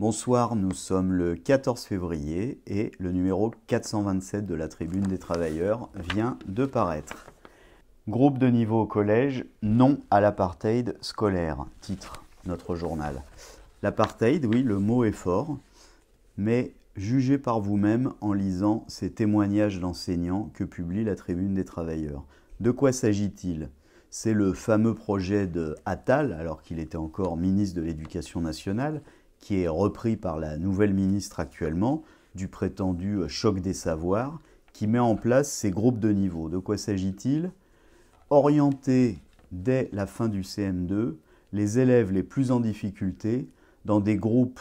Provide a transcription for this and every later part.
Bonsoir, nous sommes le 14 février et le numéro 427 de la Tribune des Travailleurs vient de paraître. Groupe de niveau au collège, non à l'apartheid scolaire, titre notre journal. L'apartheid, oui, le mot est fort, mais jugez par vous-même en lisant ces témoignages d'enseignants que publie la Tribune des Travailleurs. De quoi s'agit-il C'est le fameux projet de Attal, alors qu'il était encore ministre de l'Éducation nationale, qui est repris par la nouvelle ministre actuellement, du prétendu choc des savoirs, qui met en place ces groupes de niveau. De quoi s'agit-il Orienter dès la fin du CM2 les élèves les plus en difficulté dans des groupes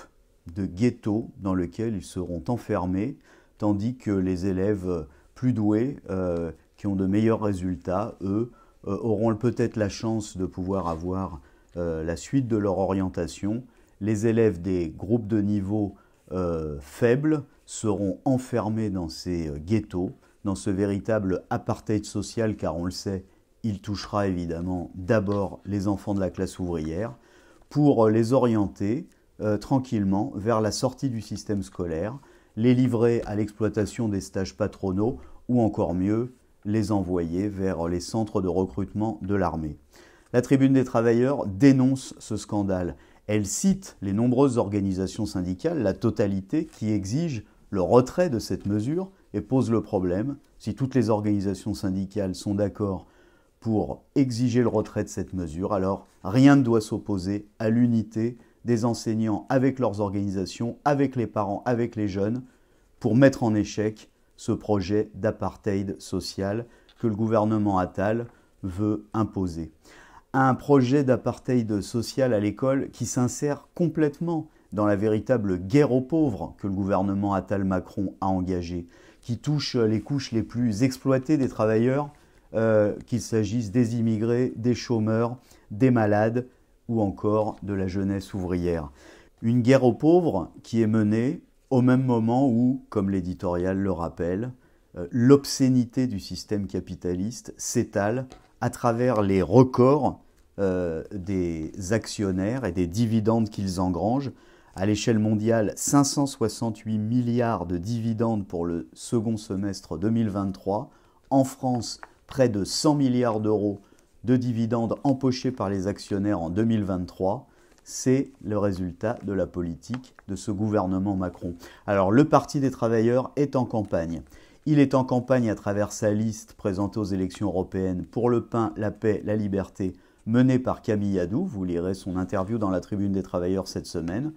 de ghetto dans lesquels ils seront enfermés, tandis que les élèves plus doués, euh, qui ont de meilleurs résultats, eux, euh, auront peut-être la chance de pouvoir avoir euh, la suite de leur orientation les élèves des groupes de niveau euh, faibles seront enfermés dans ces euh, ghettos, dans ce véritable apartheid social, car on le sait, il touchera évidemment d'abord les enfants de la classe ouvrière, pour euh, les orienter tranquillement vers la sortie du système scolaire, les livrer à l'exploitation des stages patronaux, ou encore mieux, les envoyer vers les centres de recrutement de l'armée. La Tribune des travailleurs dénonce ce scandale elle cite les nombreuses organisations syndicales, la totalité, qui exigent le retrait de cette mesure et pose le problème, si toutes les organisations syndicales sont d'accord pour exiger le retrait de cette mesure, alors rien ne doit s'opposer à l'unité des enseignants avec leurs organisations, avec les parents, avec les jeunes, pour mettre en échec ce projet d'apartheid social que le gouvernement Attal veut imposer un projet d'apartheid social à l'école qui s'insère complètement dans la véritable guerre aux pauvres que le gouvernement Attal-Macron a engagée, qui touche les couches les plus exploitées des travailleurs, euh, qu'il s'agisse des immigrés, des chômeurs, des malades ou encore de la jeunesse ouvrière. Une guerre aux pauvres qui est menée au même moment où, comme l'éditorial le rappelle, euh, l'obscénité du système capitaliste s'étale à travers les records euh, des actionnaires et des dividendes qu'ils engrangent. À l'échelle mondiale, 568 milliards de dividendes pour le second semestre 2023. En France, près de 100 milliards d'euros de dividendes empochés par les actionnaires en 2023. C'est le résultat de la politique de ce gouvernement Macron. Alors le Parti des travailleurs est en campagne. Il est en campagne à travers sa liste présentée aux élections européennes pour le pain, la paix, la liberté, menée par Camille Adou, Vous lirez son interview dans la Tribune des Travailleurs cette semaine.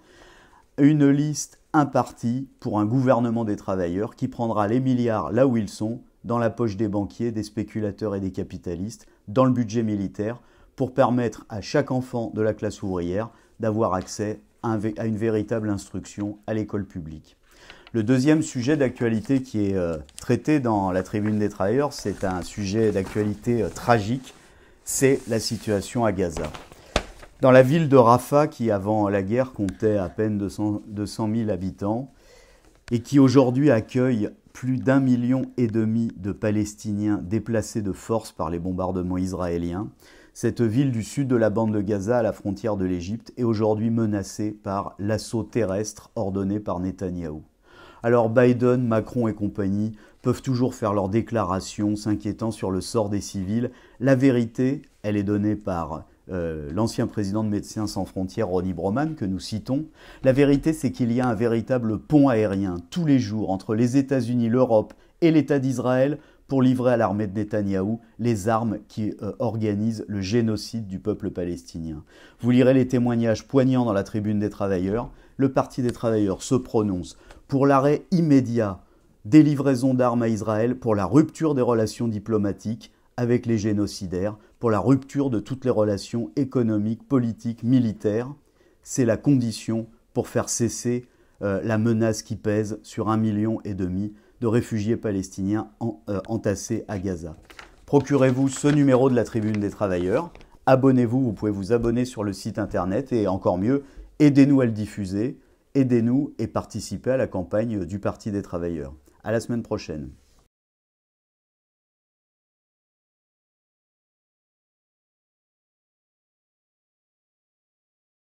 Une liste impartie pour un gouvernement des travailleurs qui prendra les milliards là où ils sont, dans la poche des banquiers, des spéculateurs et des capitalistes, dans le budget militaire, pour permettre à chaque enfant de la classe ouvrière d'avoir accès à une véritable instruction à l'école publique. Le deuxième sujet d'actualité qui est euh, traité dans la tribune des travailleurs, c'est un sujet d'actualité euh, tragique, c'est la situation à Gaza. Dans la ville de Rafah, qui avant la guerre comptait à peine 200, 000 habitants, et qui aujourd'hui accueille plus d'un million et demi de Palestiniens déplacés de force par les bombardements israéliens, cette ville du sud de la bande de Gaza à la frontière de l'Égypte est aujourd'hui menacée par l'assaut terrestre ordonné par Netanyahou. Alors Biden, Macron et compagnie peuvent toujours faire leurs déclarations s'inquiétant sur le sort des civils. La vérité, elle est donnée par euh, l'ancien président de Médecins sans frontières, Ronnie Broman, que nous citons. La vérité, c'est qu'il y a un véritable pont aérien tous les jours entre les États-Unis, l'Europe et l'État d'Israël pour livrer à l'armée de Netanyahou les armes qui euh, organisent le génocide du peuple palestinien. Vous lirez les témoignages poignants dans la tribune des travailleurs. Le Parti des travailleurs se prononce pour l'arrêt immédiat des livraisons d'armes à Israël pour la rupture des relations diplomatiques avec les génocidaires, pour la rupture de toutes les relations économiques, politiques, militaires. C'est la condition pour faire cesser euh, la menace qui pèse sur un million et demi de réfugiés palestiniens euh, entassés à Gaza. Procurez-vous ce numéro de la Tribune des Travailleurs. Abonnez-vous, vous pouvez vous abonner sur le site internet et encore mieux, aidez-nous à le diffuser, aidez-nous et participez à la campagne du Parti des Travailleurs. A la semaine prochaine.